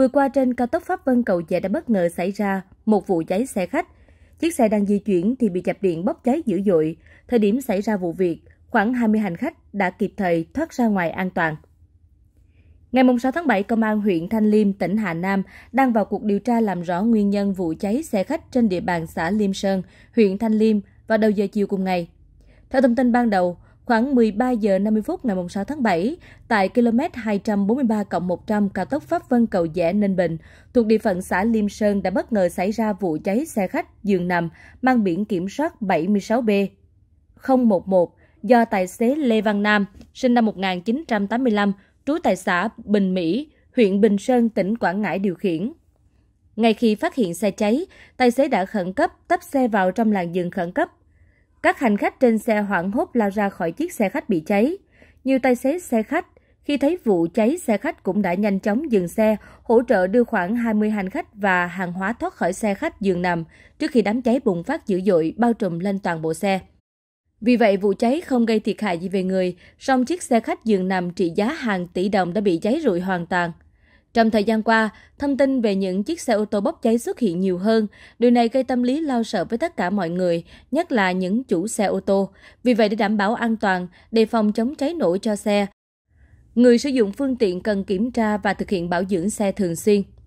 Vừa qua trên cao tốc Pháp Vân Cầu Dẻ đã bất ngờ xảy ra một vụ cháy xe khách. Chiếc xe đang di chuyển thì bị chập điện bốc cháy dữ dội. Thời điểm xảy ra vụ việc, khoảng 20 hành khách đã kịp thời thoát ra ngoài an toàn. Ngày 6 tháng 7, Công an huyện Thanh Liêm, tỉnh Hà Nam đang vào cuộc điều tra làm rõ nguyên nhân vụ cháy xe khách trên địa bàn xã Liêm Sơn, huyện Thanh Liêm vào đầu giờ chiều cùng ngày. Theo thông tin ban đầu, Khoảng 13 giờ 50 phút ngày 6 tháng 7, tại km 243 100 cao tốc Pháp Vân Cầu Dẻ Ninh Bình, thuộc địa phận xã Liêm Sơn đã bất ngờ xảy ra vụ cháy xe khách giường nằm mang biển kiểm soát 76B 011 do tài xế Lê Văn Nam, sinh năm 1985, trú tại xã Bình Mỹ, huyện Bình Sơn, tỉnh Quảng Ngãi điều khiển. Ngay khi phát hiện xe cháy, tài xế đã khẩn cấp tấp xe vào trong làn dừng khẩn cấp các hành khách trên xe hoảng hốt lao ra khỏi chiếc xe khách bị cháy. Nhiều tài xế xe khách khi thấy vụ cháy xe khách cũng đã nhanh chóng dừng xe, hỗ trợ đưa khoảng 20 hành khách và hàng hóa thoát khỏi xe khách giường nằm trước khi đám cháy bùng phát dữ dội bao trùm lên toàn bộ xe. Vì vậy, vụ cháy không gây thiệt hại gì về người, song chiếc xe khách giường nằm trị giá hàng tỷ đồng đã bị cháy rụi hoàn toàn trong thời gian qua thông tin về những chiếc xe ô tô bốc cháy xuất hiện nhiều hơn điều này gây tâm lý lo sợ với tất cả mọi người nhất là những chủ xe ô tô vì vậy để đảm bảo an toàn đề phòng chống cháy nổ cho xe người sử dụng phương tiện cần kiểm tra và thực hiện bảo dưỡng xe thường xuyên